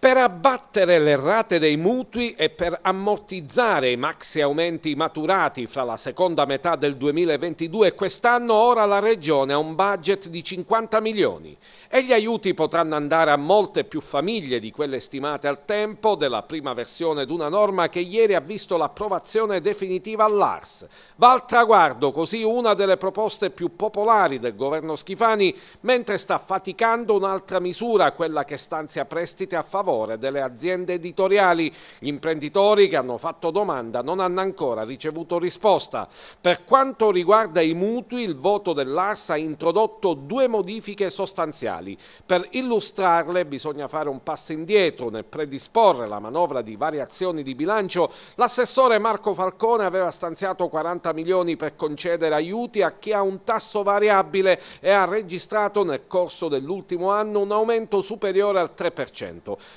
per abbattere le rate dei mutui e per ammortizzare i maxi aumenti maturati fra la seconda metà del 2022 e quest'anno, ora la Regione ha un budget di 50 milioni e gli aiuti potranno andare a molte più famiglie di quelle stimate al tempo della prima versione di una norma che ieri ha visto l'approvazione definitiva all'ARS. Va al traguardo così una delle proposte più popolari del governo Schifani, mentre sta faticando un'altra misura, quella che stanzia prestiti a favore favore delle aziende editoriali. Gli imprenditori che hanno fatto domanda non hanno ancora ricevuto risposta. Per quanto riguarda i mutui, il voto dell'Arsa ha introdotto due modifiche sostanziali. Per illustrarle bisogna fare un passo indietro nel predisporre la manovra di variazioni di bilancio. L'assessore Marco Falcone aveva stanziato 40 milioni per concedere aiuti a chi ha un tasso variabile e ha registrato nel corso dell'ultimo anno un aumento superiore al 3%.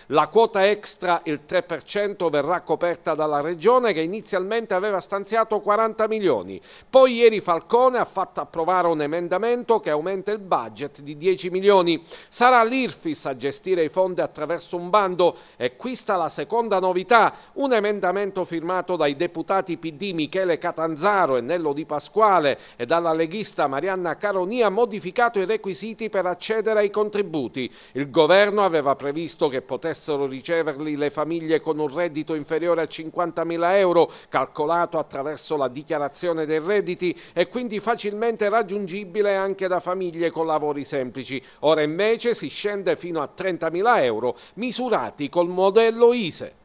La quota extra, il 3%, verrà coperta dalla Regione che inizialmente aveva stanziato 40 milioni. Poi ieri Falcone ha fatto approvare un emendamento che aumenta il budget di 10 milioni. Sarà l'IRFIS a gestire i fondi attraverso un bando e qui sta la seconda novità, un emendamento firmato dai deputati PD Michele Catanzaro e Nello Di Pasquale e dalla leghista Marianna Caronia ha modificato i requisiti per accedere ai contributi. Il governo aveva previsto che potesse potessero riceverli le famiglie con un reddito inferiore a 50.000 euro, calcolato attraverso la dichiarazione dei redditi e quindi facilmente raggiungibile anche da famiglie con lavori semplici. Ora invece si scende fino a 30.000 euro, misurati col modello ISE.